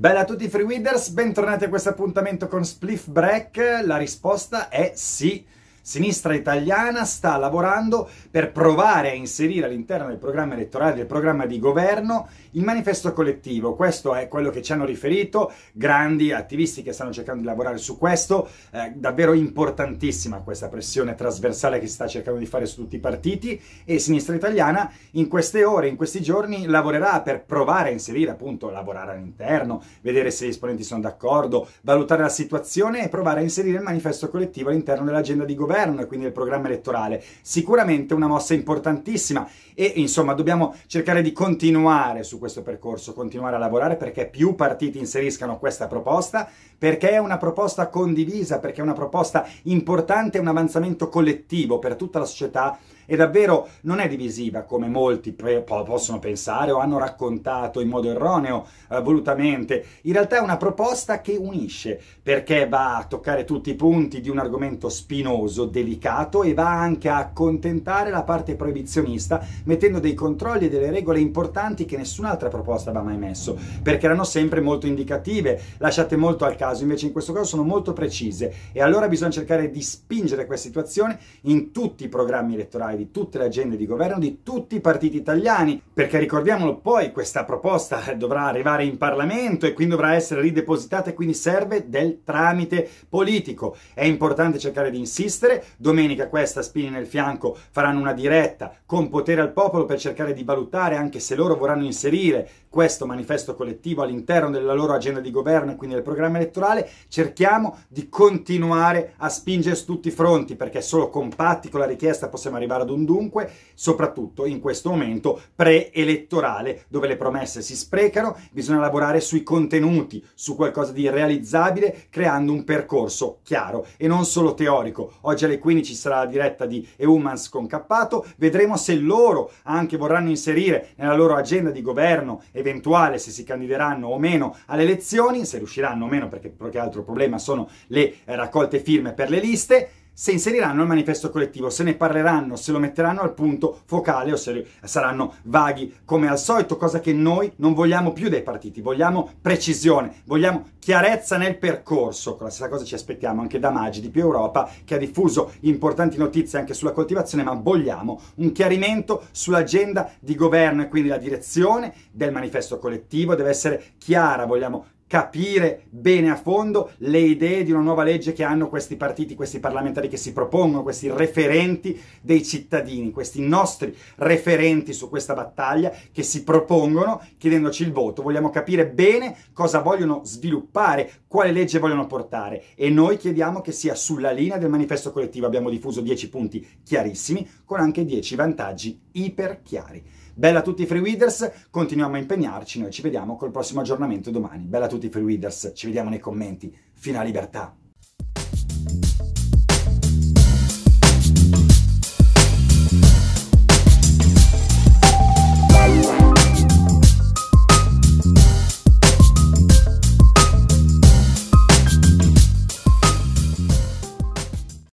Bella a tutti Free Widers, bentornati a questo appuntamento con Spliff Break. La risposta è sì. Sinistra italiana sta lavorando per provare a inserire all'interno del programma elettorale, del programma di governo, il manifesto collettivo. Questo è quello che ci hanno riferito grandi attivisti che stanno cercando di lavorare su questo. Eh, davvero importantissima questa pressione trasversale che si sta cercando di fare su tutti i partiti e Sinistra italiana in queste ore, in questi giorni, lavorerà per provare a inserire, appunto, lavorare all'interno, vedere se gli esponenti sono d'accordo, valutare la situazione e provare a inserire il manifesto collettivo all'interno dell'agenda di governo governo e quindi del programma elettorale. Sicuramente una mossa importantissima e insomma dobbiamo cercare di continuare su questo percorso, continuare a lavorare perché più partiti inseriscano questa proposta, perché è una proposta condivisa, perché è una proposta importante, un avanzamento collettivo per tutta la società e davvero non è divisiva come molti pre- possono pensare o hanno raccontato in modo erroneo eh, volutamente. In realtà è una proposta che unisce perché va a toccare tutti i punti di un argomento spinoso, delicato e va anche a accontentare la parte proibizionista mettendo dei controlli e delle regole importanti che nessun'altra proposta aveva mai messo perché erano sempre molto indicative, lasciate molto al caso, invece in questo caso sono molto precise e allora bisogna cercare di spingere questa situazione in tutti i programmi elettorali di tutte le agende di governo di tutti i partiti italiani, perché ricordiamolo poi questa proposta dovrà arrivare in Parlamento e quindi dovrà essere ridepositata e quindi serve del tramite politico. È importante cercare di insistere, domenica questa Spini nel fianco faranno una diretta con potere al popolo per cercare di valutare anche se loro vorranno inserire questo manifesto collettivo all'interno della loro agenda di governo e quindi del programma elettorale, cerchiamo di continuare a spingere su tutti i fronti perché solo compatti con la richiesta possiamo arrivare ad un dunque, soprattutto in questo momento preelettorale, dove le promesse si sprecano, bisogna lavorare sui contenuti, su qualcosa di realizzabile, creando un percorso chiaro e non solo teorico. Oggi alle 15 sarà la diretta di Eumans con Cappato, vedremo se loro anche vorranno inserire nella loro agenda di governo eventuale se si candideranno o meno alle elezioni, se riusciranno o meno perché, perché altro problema sono le raccolte firme per le liste se inseriranno il manifesto collettivo, se ne parleranno, se lo metteranno al punto focale o se saranno vaghi come al solito, cosa che noi non vogliamo più dai partiti, vogliamo precisione, vogliamo chiarezza nel percorso, con la stessa cosa ci aspettiamo anche da Maggi di Più Europa che ha diffuso importanti notizie anche sulla coltivazione, ma vogliamo un chiarimento sull'agenda di governo e quindi la direzione del manifesto collettivo deve essere chiara, vogliamo capire bene a fondo le idee di una nuova legge che hanno questi partiti, questi parlamentari che si propongono, questi referenti dei cittadini, questi nostri referenti su questa battaglia che si propongono chiedendoci il voto. Vogliamo capire bene cosa vogliono sviluppare, quale legge vogliono portare e noi chiediamo che sia sulla linea del manifesto collettivo. Abbiamo diffuso 10 punti chiarissimi con anche 10 vantaggi iperchiari. Bella a tutti i free readers, continuiamo a impegnarci, noi ci vediamo col prossimo aggiornamento domani. Bella a tutti i free readers, ci vediamo nei commenti. Fino a libertà!